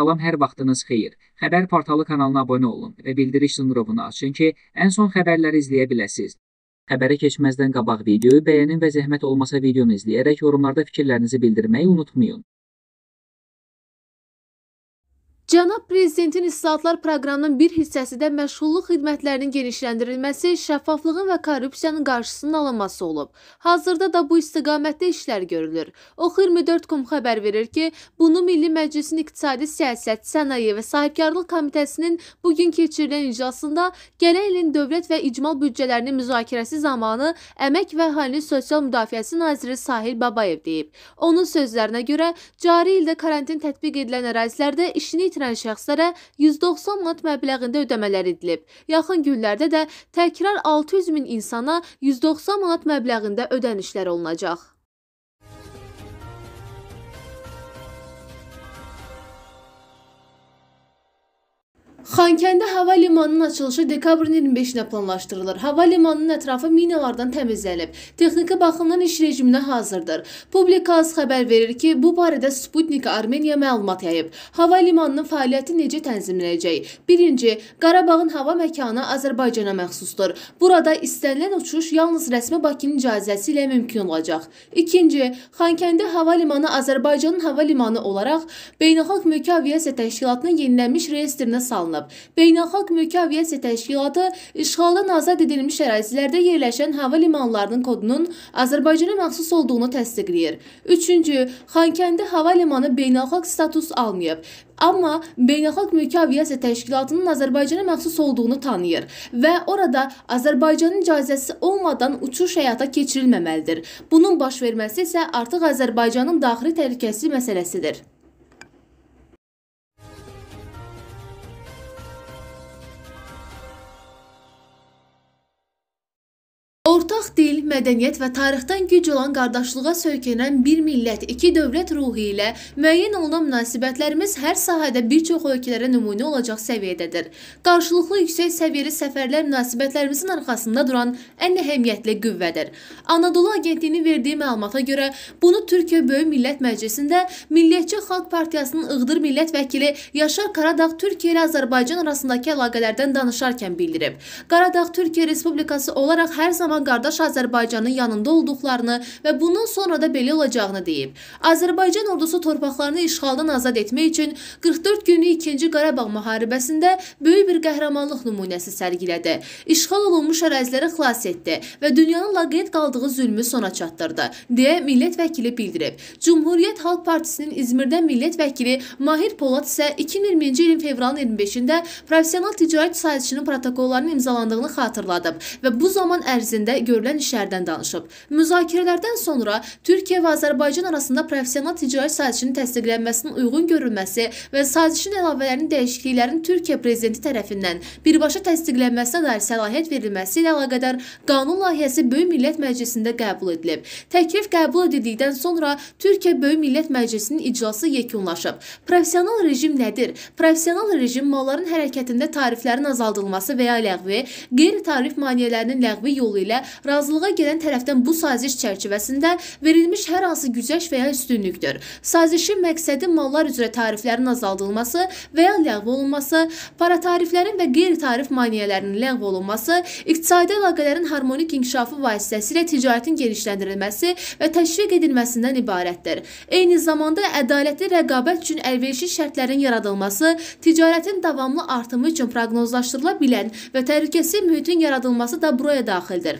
Salam hər vaxtınız xeyir. Xəbər portalı kanalına abunə olun və bildiriş zınqrovunu açın ki, ən son xəbərləri izləyə biləsiniz. Xəbərə keçməzdən qabaq videoyu bəyənin və zəhmət olmasa videonu izləyərək yorumlarda fikirlərinizi bildirməyi unutmayın. Cənab Prezidentin islahatlar proqramının bir hissəsi də məşğulluq xidmətlərinin genişləndirilməsi, şəffaflığın və korrupsiyanın qarşısının alınması olub. Hazırda da bu istiqamətdə işlər görülür. Ox24.com xəbər verir ki, bunu Milli Məclisin İqtisadi Siyasət, Sənaye və Sahibkarlıq Komitəsinin bugün keçirilən iclasında gələn ilin dövlət və icmal büdcələrinin müzakirəsi zamanı Əmək və Əhalinin Sosial Müdafiəsi naziri Sahil Babayev deyib. Onun sözlərinə görə, cari ildə karantin tətbiq edilən ərazilərdə işini itirmişdir itirən şəxslərə 190 manat məbləğində ödəmələr edilib. Yaxın günlərdə də təkrar 600 min insana 190 manat məbləğində ödənişlər olunacaq. Xankəndi hava limanının açılışı dekabrın 25-nə planlaşdırılır. Hava limanının ətrafı minalardan təmizlənib. Texniki baxımdan iş rejiminə hazırdır. Publikaz xəbər verir ki, bu barədə Sputnik Armeniya məlumat yayıb. Hava limanının fəaliyyəti necə tənzimlənəcək? Birinci, Qarabağın hava məkanı Azərbaycana məxsusdur. Burada istənilən uçuş yalnız rəsmi Bakının icazəsi ilə mümkün olacaq. İkinci, Xankəndi hava limanı Azərbaycanın hava limanı olaraq Beynəlxalq Mülki Aviasiya Təşkilatının yenilənmiş reyestrinə salınır salınıb. Beynəlxalq Mükaviyyəsi Təşkilatı işğaldan azad edilmiş ərazilərdə yerləşən hava limanlarının kodunun Azərbaycana məxsus olduğunu təsdiqləyir. Üçüncü, Xankəndi hava limanı beynəlxalq status almayıb. Amma Beynəlxalq Mükaviyyəsi Təşkilatının Azərbaycana məxsus olduğunu tanıyır və orada Azərbaycanın icazəsi olmadan uçuş həyata keçirilməməlidir. Bunun baş verməsi isə artıq Azərbaycanın daxili təhlükəsi məsələsidir. Ortaq dil, mədəniyyət və tarixdən güc olan qardaşlığa söykənən bir millət, iki dövlət ruhi ilə müəyyən olunan münasibətlərimiz hər sahədə bir çox ölkələrə nümunə olacaq səviyyədədir. Qarşılıqlı yüksək səviyyəli səfərlər münasibətlərimizin arxasında duran ən əhəmiyyətli qüvvədir. Anadolu Agentliyinin verdiyi məlumata görə bunu Türkiyə Böyük Millət Məclisində Milliyətçi Xalq Partiyasının Iğdır millət vəkili Yaşar Karadağ Türkiyə ilə Azərbaycan arasındakı əlaqələrdən danışarkən bildirib. Karadağ Türkiyə Respublikası olaraq hər zaman qardaşlıqlar qardaş Azərbaycanın yanında olduqlarını və bundan sonra da belə olacağını deyib. Azərbaycan ordusu torpaqlarını işğaldan azad etmək üçün 44 günlük 2-ci Qarabağ müharibəsində böyük bir qəhrəmanlıq nümunəsi sərgilədi. İşğal olunmuş əraziləri xilas etdi və dünyanın laqeyd qaldığı zülmü sona çatdırdı, deyə millət vəkili bildirib. Cumhuriyyət Xalq Partisinin İzmirdən millət vəkili Mahir Polat isə 2020-ci ilin fevralın 25-də professional ticarət sazişinin protokollarının imzalandığını xatırladıb və bu zaman ərzində görülən işlərdən danışıb. Müzakirələrdən sonra Türkiyə və Azərbaycan arasında professional ticarət sazişinin təsdiqlənməsinin uyğun görülməsi və sazişin əlavələrinin dəyişikliklərin Türkiyə prezidenti tərəfindən birbaşa təsdiqlənməsinə dair səlahiyyət verilməsi ilə əlaqədar qanun layihəsi Böyük Millət Məclisində qəbul edilib. Təklif qəbul edildikdən sonra Türkiyə Böyük Millət Məclisinin iclası yekunlaşıb. Professional rejim nədir? Professional rejim malların hərəkətində tariflərin azaldılması və ya ləğvi, qeyri-tarif maneələrinin ləğvi yolu ilə razılığa gələn tərəfdən bu saziş çərçivəsində verilmiş hər hansı güzəşt və ya üstünlükdür. Sazişin məqsədi mallar üzrə tariflərin azaldılması və ya ləğv olunması, paratariflərin və qeyri-tarif maneələrinin ləğv olunması, iqtisadi əlaqələrin harmonik inkişafı vasitəsilə ticarətin genişləndirilməsi və təşviq edilməsindən ibarətdir. Eyni zamanda ədalətli rəqabət üçün əlverişli şərtlərin yaradılması, ticarətin davamlı artımı üçün proqnozlaşdırıla bilən və təhlükəsiz mühitin yaradılması da buraya daxildir.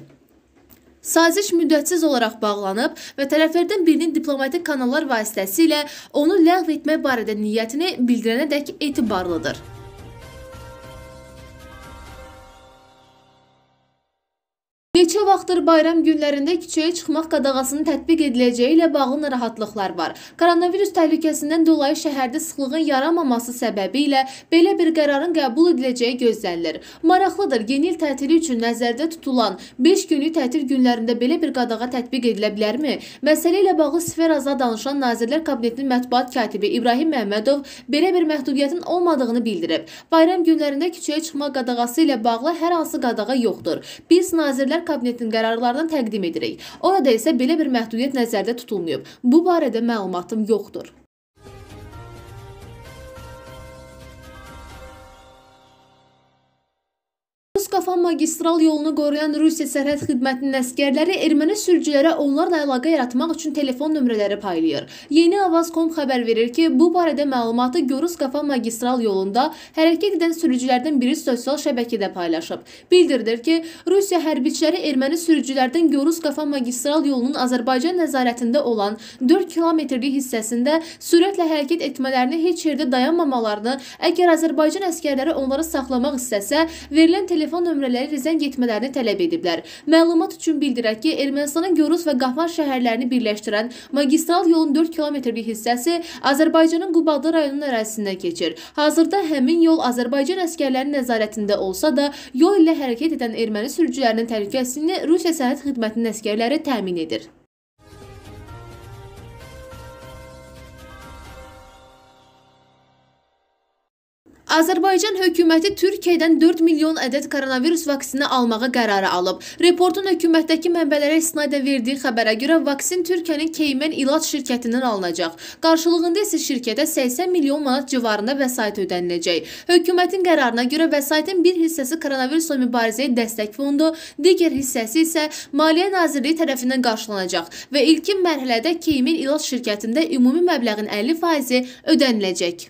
Saziş müddətsiz olaraq bağlanıb və tərəflərdən birinin diplomatik kanallar vasitəsilə onu ləğv etmək barədə niyyətini bildirənədək etibarlıdır. Neçə vaxtdır bayram günlərində küçəyə çıxmaq qadağasının tətbiq ediləcəyi ilə bağlı narahatlıqlar var. Koronavirus təhlükəsindən dolayı şəhərdə sıxlığın yaramaması səbəbi ilə belə bir qərarın qəbul ediləcəyi gözlənilir. Maraqlıdır, yeni il tətili üçün nəzərdə tutulan 5 günlük tətil günlərində belə bir qadağa tətbiq edilə bilərmi? Məsələ ilə bağlı sfer azad danışan Nazirlər Kabinetinin mətbuat katibi İbrahim Məhmədov belə bir məhdudiyyətin olmadığını bildirib. Bayram günlərində küçəyə çıxmaq qadağası ilə bağlı hər hansı qadağa yoxdur. Biz Nazirlər Kabinetinin qərarlarını təqdim edirik. Orada isə belə bir məhdudiyyət nəzərdə tutulmayıb. Bu barədə məlumatım yoxdur. Moskafan magistral yolunu qoruyan Rusiya sərhəd xidmətinin əskərləri erməni sürücülərə onlarla əlaqə yaratmaq üçün telefon nömrələri paylayır. Yeni Avaz.com xəbər verir ki, bu barədə məlumatı Gorus-Kafan magistral yolunda hərəkət edən sürücülərdən biri sosial şəbəkədə paylaşıb. Bildirilir ki, Rusiya hərbiçiləri erməni sürücülərdən Gorus-Kafan magistral yolunun Azərbaycan nəzarətində olan 4 kilometrlik hissəsində sürətlə hərəkət etmələrini heç yerdə dayanmamalarını, əgər Azərbaycan əskərləri onları saxlamaq istəsə, verilən telefon telefon nömrələri ilə zəng etmələrini tələb ediblər. Məlumat üçün bildirək ki, Ermənistanın Görüz və Qafan şəhərlərini birləşdirən magistral yolun 4 kilometrlik hissəsi Azərbaycanın Qubadlı rayonunun ərazisindən keçir. Hazırda həmin yol Azərbaycan əskərlərinin nəzarətində olsa da, yol ilə hərəkət edən erməni sürücülərinin təhlükəsizliyini Rusiya Sərhəd Xidmətinin əskərləri təmin edir. Azərbaycan hökuməti Türkiyədən 4 milyon ədəd koronavirus vaksini almağa qərarı alıb. Reportun hökumətdəki mənbələrə istinadə verdiyi xəbərə görə vaksin Türkiyənin Keymen İlaç şirkətindən alınacaq. Qarşılığında isə şirkətə 80 milyon manat civarında vəsait ödəniləcək. Hökumətin qərarına görə vəsaitin bir hissəsi koronavirusla mübarizəyə dəstək fondu, digər hissəsi isə Maliyyə Nazirliyi tərəfindən qarşılanacaq və ilkin mərhələdə Keymen İlaç şirkətində ümumi məbləğin 50 faizi ödəniləcək.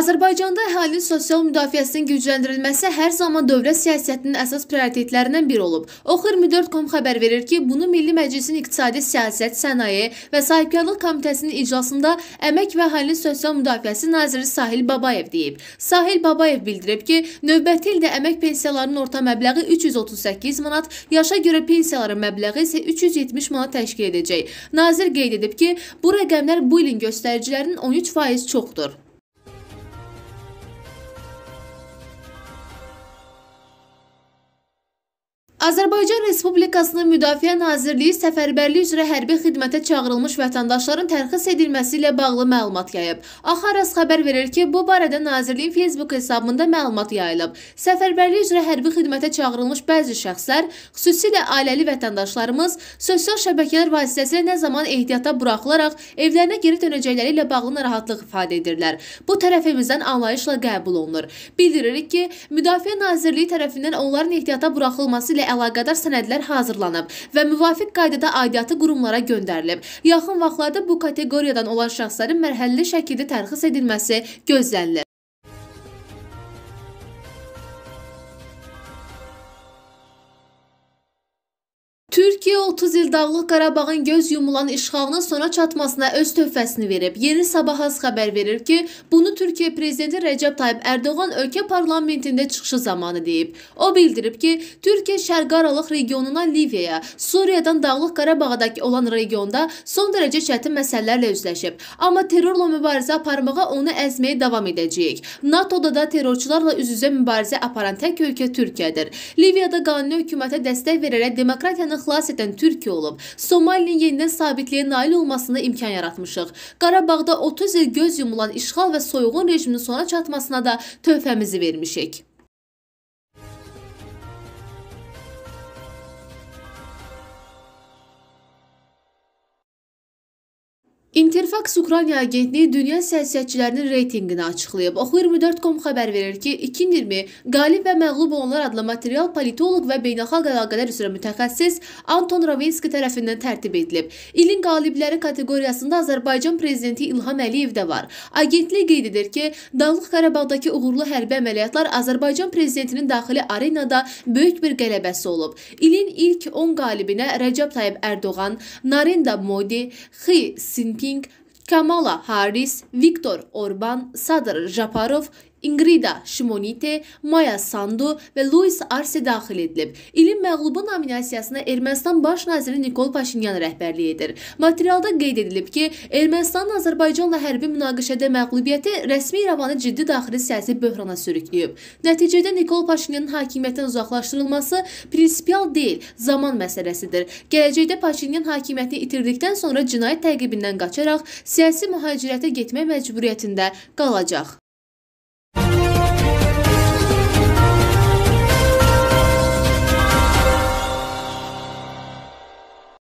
Azərbaycanda əhalinin sosial müdafiəsinin gücləndirilməsi hər zaman dövlət siyasətinin əsas prioritetlərindən biri olub. Ox 24.com xəbər verir ki, bunu Milli Məclisin İqtisadi Siyasət, Sənaye və Sahibkarlıq Komitəsinin iclasında Əmək və Əhalinin Sosial Müdafiəsi naziri Sahil Babayev deyib. Sahil Babayev bildirib ki, növbəti ildə əmək pensiyalarının orta məbləği 338 manat, yaşa görə pensiyaların məbləği isə 370 manat təşkil edəcək. Nazir qeyd edib ki, bu rəqəmlər bu ilin göstəricilərinin 13% çoxdur. Azərbaycan Respublikasının Müdafiə Nazirliyi səfərbərlik üzrə hərbi xidmətə çağırılmış vətəndaşların tərxis edilməsi ilə bağlı məlumat yayıb. Axaras xəbər verir ki, bu barədə Nazirliyin Facebook hesabında məlumat yayılıb. Səfərbərlik üzrə hərbi xidmətə çağırılmış bəzi şəxslər, xüsusilə ailəli vətəndaşlarımız sosial şəbəkələr vasitəsilə nə zaman ehtiyata buraxılaraq evlərinə geri dönəcəkləri ilə bağlı narahatlıq ifadə edirlər. Bu tərəfimizdən anlayışla qəbul olunur. Bildiririk ki, Müdafiə Nazirliyi tərəfindən onların ehtiyata buraxılması ilə əlaqəli əlaqədar sənədlər hazırlanıb və müvafiq qaydada aidiyyatı qurumlara göndərilib. Yaxın vaxtlarda bu kateqoriyadan olan şəxslərin mərhələli şəkildə tərxis edilməsi gözlənilir. Türkiyə 30 il Dağlıq Qarabağın göz yumulan işğalının sona çatmasına öz tövbəsini verib. Yeni Sabahaz xəbər verir ki, bunu Türkiyə Prezidenti Rəcəb Tayyip Ərdoğan ölkə parlamentində çıxışı zamanı deyib. O bildirib ki, Türkiyə Şərqi Aralıq regionuna Liviyaya, Suriyadan Dağlıq Qarabağdakı olan regionda son dərəcə çətin məsələlərlə üzləşib. Amma terrorla mübarizə aparmağa onu əzməyə davam edəcəyik. NATO-da da terrorçularla üz-üzə mübarizə aparan tək ölkə Türkiyədir. Liviyada qanuni hökumətə dəstək verərək demokratiyanı xilas əsasən Türkiyə olub. Somalinin yenidən sabitliyə nail olmasına imkan yaratmışıq. Qarabağda 30 il göz yumulan işğal və soyğun rejimin sona çatmasına da töhfəmizi vermişik. Interfax Ukrayna agentliyi dünya siyasətçilərinin reytinqini açıqlayıb. Oxu24.com xəbər verir ki, 2020 qalib və məğlub olanlar adlı material politoloq və beynəlxalq əlaqələr üzrə mütəxəssis Anton Ravenski tərəfindən tərtib edilib. İlin qalibləri kateqoriyasında Azərbaycan prezidenti İlham Əliyev də var. Agentlik qeyd edir ki, Dağlıq Qarabağdakı uğurlu hərbi əməliyyatlar Azərbaycan prezidentinin daxili arenada böyük bir qələbəsi olub. İlin ilk 10 qalibinə Rəcəb Tayyib Ərdoğan, Narendra Modi, Xi Sin Jinping Kamala Harris, Viktor Orban, Sadr Japarov, İngrida Şimonite, Maya Sandu və Louis Arse daxil edilib. İlin məğlubu nominasiyasına Ermənistan baş naziri Nikol Paşinyan rəhbərlik edir. Materialda qeyd edilib ki, Ermənistanın Azərbaycanla hərbi münaqişədə məğlubiyyəti rəsmi İrəvanı ciddi daxili siyasi böhrana sürükləyib. Nəticədə Nikol Paşinyanın hakimiyyətdən uzaqlaşdırılması prinsipial deyil, zaman məsələsidir. Gələcəkdə Paşinyan hakimiyyətini itirdikdən sonra cinayət təqibindən qaçaraq siyasi siyasi mühacirətə getmək məcburiyyətində qalacaq.